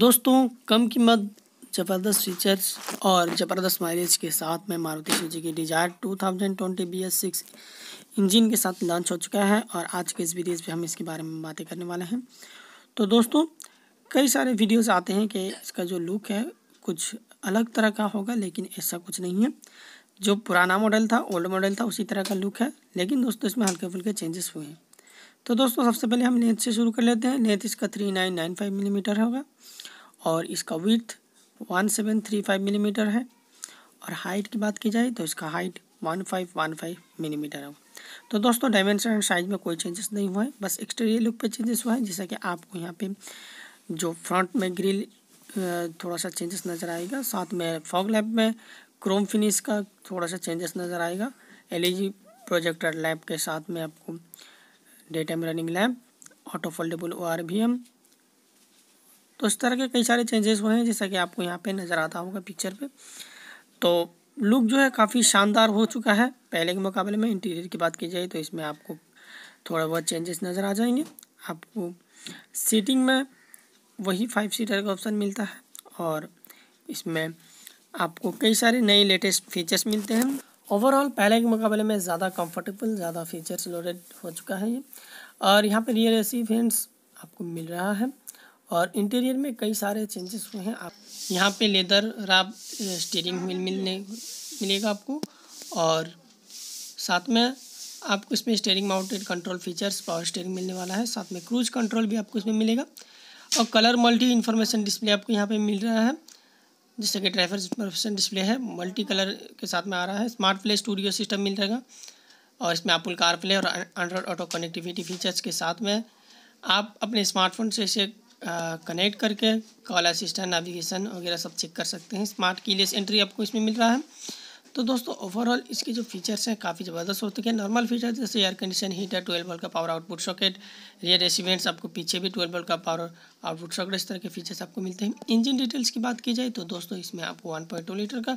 दोस्तों कम कीमत ज़बरदस्त फीचर्स और ज़बरदस्त माइलेज के साथ में मारुति की डिजायर 2020 सिक्स इंजन के साथ लॉन्च हो चुका है और आज के इस वीडियोस पे हम इसके बारे में बातें करने वाले हैं तो दोस्तों कई सारे वीडियोस आते हैं कि इसका जो लुक है कुछ अलग तरह का होगा लेकिन ऐसा कुछ नहीं है जो पुराना मॉडल था ओल्ड मॉडल था उसी तरह का लुक है लेकिन दोस्तों इसमें हल्के फुल्के चेंजेस हुए हैं तो दोस्तों सबसे पहले हम नेथ से शुरू कर लेते हैं नेथ इसका three nine nine five millimetre होगा और इसका width one seven three five millimetre है और हाइट की बात की जाए तो इसका height one five one five millimetre होगा तो दोस्तों डायमेंशन एंड साइज में कोई चेंजेस नहीं हुआ है बस एक्सटीरियर लुक पे चेंजेस हुआ है जैसा कि आपको यहाँ पे जो फ्रंट में ग्रिल थोड़ा सा चेंजेस नज़र आएगा साथ में फॉग लैब में क्रोम फिनिश का थोड़ा सा चेंजेस नज़र आएगा एल प्रोजेक्टर लैब के साथ में आपको daytime running lamp auto foldable O R V M तो इस तरह के कई सारे चेंजेस हुए हैं जैसा कि आपको यहाँ पे नज़र आता होगा पिक्चर पे तो लुक जो है काफ़ी शानदार हो चुका है पहले के मुकाबले में इंटीरियर की बात की जाए तो इसमें आपको थोड़ा बहुत चेंजेस नज़र आ जाएंगे आपको सीटिंग में वही फाइव सीटर का ऑप्शन मिलता है और इसमें आपको कई सारे नए लेटेस्ट फीचर्स मिलते हैं ओवरऑल पहले के मुकाबले में ज़्यादा कंफर्टेबल ज़्यादा फीचर्स लोडेड हो चुका है ये और यहाँ पर रियर एसी फ्रेंड्स आपको मिल रहा है और इंटीरियर में कई सारे चेंजेस हुए हैं आप यहाँ पर लेदर राब स्टीयरिंग व्हील मिलने मिलेगा आपको और साथ में आपको इसमें steering mounted control features power steering मिलने वाला है साथ में क्रूज कंट्रोल भी आपको इसमें मिलेगा और कलर मल्टी इन्फॉर्मेशन डिस्प्ले आपको यहाँ पे मिल रहा है जिससे कि ड्राइवर प्रोफेशन डिस्प्ले है मल्टी कलर के साथ में आ रहा है स्मार्ट प्ले स्टूडियो सिस्टम मिल जाएगा और इसमें एप्पल कार प्ले और एंड्रॉयड ऑटो कनेक्टिविटी फीचर्स के साथ में आप अपने स्मार्टफोन से इसे कनेक्ट करके कॉल असिस्टेंट नेविगेशन वगैरह सब चेक कर सकते हैं स्मार्ट कीलेस एंट्री आपको इसमें मिल रहा है तो दोस्तों ओवरऑल इसके जो फीचर्स हैं काफ़ी ज़बरदस्त होते हैं नॉर्मल फीचर्स जैसे air condition heater twelve volt का power output socket rear AC vents आपको पीछे भी ट्वेल्व वोल्ट का पावर आउटपुट सॉकेट इस तरह के फीचर्स आपको मिलते हैं इंजन डिटेल्स की बात की जाए तो दोस्तों इसमें आपको वन पॉइंट टू लीटर का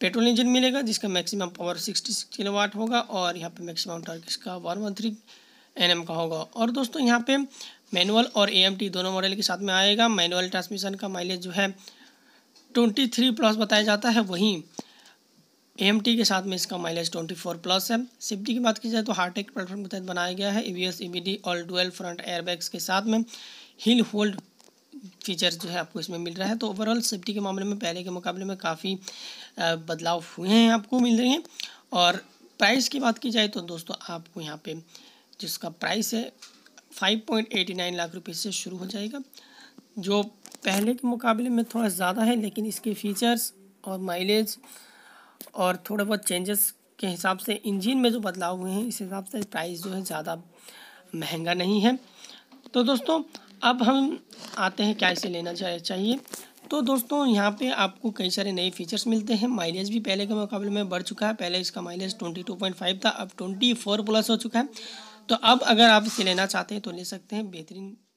पेट्रोल इंजन मिलेगा जिसका maximum power sixty six kilowatt होगा और यहाँ पर मैक्सिमम टर्क इसका one one three N M का होगा और दोस्तों यहाँ पे मैनुअल और ए एम टी दोनों मॉडल के साथ में आएगा मैनुअल ट्रांसमिशन का माइलेज जो है ट्वेंटी थ्री प्लस बताया जाता है वहीं एम के साथ में इसका माइलेज 24 प्लस है सेफ्टी की बात की जाए तो हार्टेक प्लेटफॉर्म के तहत बनाया गया है ईवीएस ईबीडी और डुअल फ्रंट एयरबैग्स के साथ में हिल होल्ड फीचर्स जो है आपको इसमें मिल रहा है तो ओवरऑल सेफ्टी के मामले में पहले के मुकाबले में काफ़ी बदलाव हुए हैं आपको मिल रही हैं और प्राइस की बात की जाए तो दोस्तों आपको यहाँ पे जिसका प्राइस है five point eighty nine lakh रुपये से शुरू हो जाएगा जो पहले के मुकाबले में थोड़ा ज़्यादा है लेकिन इसके फीचर्स और माइलेज और थोड़े बहुत चेंजेस के हिसाब से इंजन में जो बदलाव हुए हैं इस हिसाब से प्राइस जो है ज़्यादा महंगा नहीं है तो दोस्तों अब हम आते हैं क्या इसे लेना चाहिए तो दोस्तों यहाँ पे आपको कई सारे नए फीचर्स मिलते हैं माइलेज भी पहले के मुकाबले में बढ़ चुका है पहले इसका माइलेज 22.5 था अब 24 प्लस हो चुका है तो अब अगर आप इसे लेना चाहते हैं तो ले सकते हैं बेहतरीन